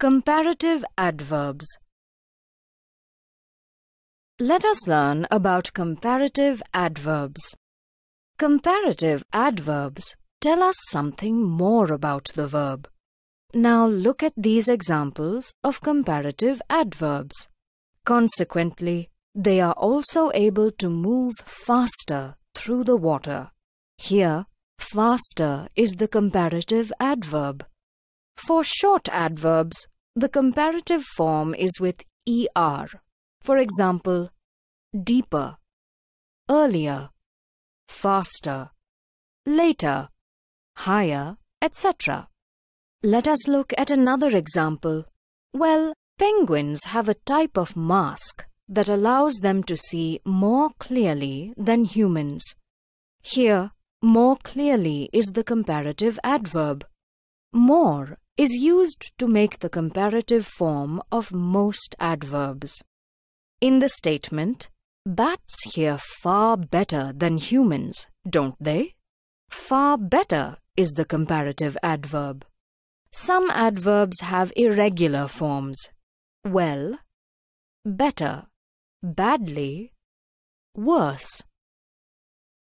Comparative adverbs Let us learn about comparative adverbs. Comparative adverbs tell us something more about the verb. Now look at these examples of comparative adverbs. Consequently, they are also able to move faster through the water. Here, faster is the comparative adverb. For short adverbs, the comparative form is with er. For example, deeper, earlier, faster, later, higher, etc. Let us look at another example. Well, penguins have a type of mask that allows them to see more clearly than humans. Here, more clearly is the comparative adverb. More is used to make the comparative form of most adverbs. In the statement, bats hear far better than humans, don't they? Far better is the comparative adverb. Some adverbs have irregular forms. Well, better, badly, worse,